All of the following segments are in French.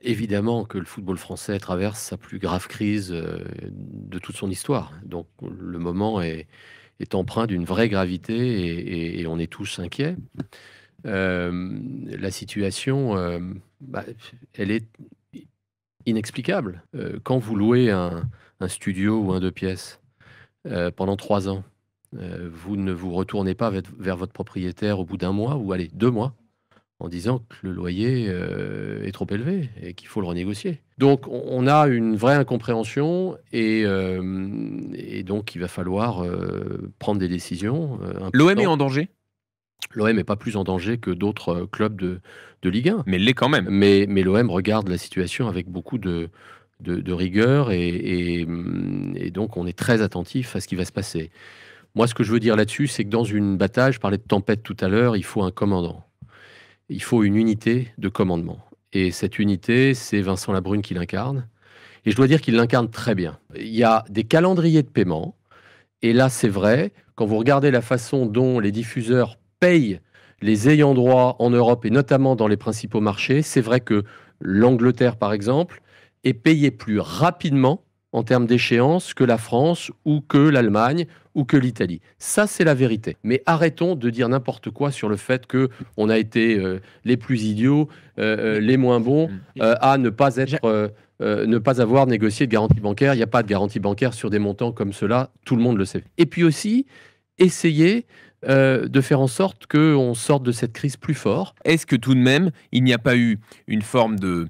Évidemment que le football français traverse sa plus grave crise euh, de toute son histoire. Donc le moment est, est empreint d'une vraie gravité et, on est tous inquiets. Euh, la situation, euh, bah, elle est inexplicable. quand vous louez un, un, studio ou un deux pièces pendant trois ans, vous ne vous retournez pas vers votre propriétaire au bout d'un mois ou allez deux mois en disant que le loyer euh, est trop élevé et qu'il faut le renégocier. Donc on a une vraie incompréhension et, euh, donc il va falloir euh, prendre des décisions. L'OM est en danger L'OM n'est pas plus en danger que d'autres clubs de, Ligue 1. Mais l'est quand même. Mais, l'OM regarde la situation avec beaucoup de, rigueur et, hum, et, donc on est très attentif à ce qui va se passer. Moi, ce que je veux dire là-dessus, c'est que dans une bataille, je parlais de tempête tout à l'heure, il faut un commandant il faut une unité de commandement. Et cette unité, c'est Vincent Labrune qui l'incarne. Et je dois dire qu'il l'incarne très bien. Il y a des calendriers de paiement. Et là, c'est vrai, quand vous regardez la façon dont les diffuseurs payent les ayants droit en Europe et notamment dans les principaux marchés, c'est vrai que l'Angleterre, par exemple, est payée plus rapidement en termes d'échéance que la France ou que l'Allemagne ou que l'Italie. Ça, c'est la vérité. Mais arrêtons de dire n'importe quoi sur le fait que on a été euh, les plus idiots, euh, euh, les moins bons mm. à ne pas être. ne pas avoir négocié de garantie bancaire. Il n'y a pas de garantie bancaire sur des montants comme cela, tout le monde le sait. Et puis aussi, essayer de faire en sorte qu'on sorte de cette crise plus fort. Est-ce que tout de même, il n'y a pas eu une forme de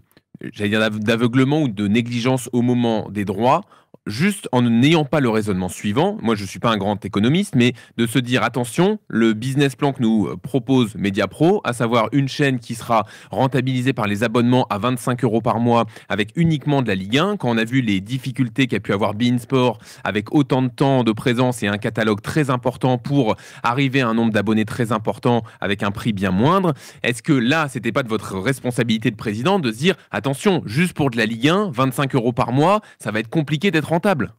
j'allais dire d'aveuglement ou de négligence au moment des droits, juste en n'ayant pas le raisonnement suivant, moi je ne suis pas un grand économiste, mais de se dire attention, le business plan que nous euh, propose MediaPro, à savoir une chaîne qui sera rentabilisée par les abonnements à 25 euros par mois avec uniquement de la Ligue 1, quand on a vu les difficultés qu'a pu avoir sport avec autant de temps de présence et un catalogue très important pour arriver à un nombre d'abonnés très important avec un prix bien moindre, est-ce que là, c'était pas de votre responsabilité de président de se dire attention, attention, juste pour de la Ligue 1, 25 euros par mois, ça va être compliqué d'être rentable.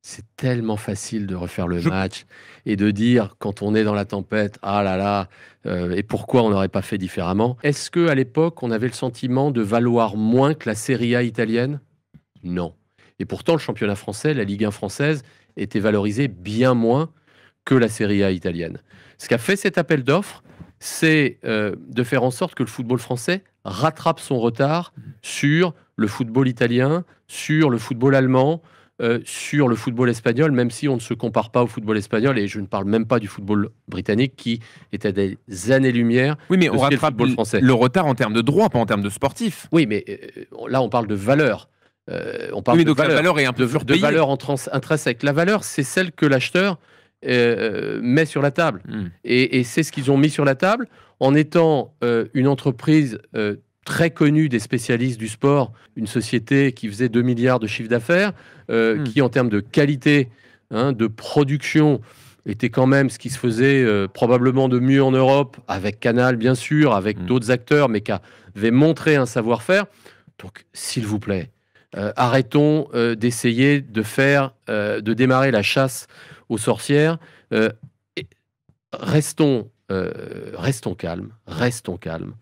C'est tellement facile de refaire le match et de dire quand on est dans la tempête, ah là là, euh, et pourquoi on n'aurait pas fait différemment. Est-ce que à l'époque on avait le sentiment de valoir moins que la Serie A italienne Non. Et pourtant le championnat français, la Ligue 1 française était valorisée bien moins que la Serie A italienne. Ce qu'a fait cet appel d'offres, c'est euh, de faire en sorte que le football français rattrape son retard sur le football italien, sur le football allemand, euh, sur le football espagnol, même si on ne se compare pas au football espagnol, et je ne parle même pas du football britannique qui est à des années-lumière. Oui, mais on rattrape le, retard en termes de droit, pas en termes de sportif. Oui, mais euh, là, on parle de valeur. Euh, on parle oui, mais de donc la valeur est un peu de, de valeur intrinsèque. La valeur, c'est celle que l'acheteur euh, euh, met sur la table. Hmm. Et, c'est ce qu'ils ont mis sur la table en étant euh, une entreprise très connue des spécialistes du sport, une société qui faisait 2 milliards de chiffre d'affaires, hmm. qui en termes de qualité, hein, de production, était quand même ce qui se faisait probablement de mieux en Europe, avec Canal bien sûr, avec hmm. d'autres acteurs, mais qui avait montré un savoir-faire. Donc s'il vous plaît, arrêtons d'essayer de faire, de démarrer la chasse aux sorcières. Euh, restons, euh, restons calmes, restons calmes.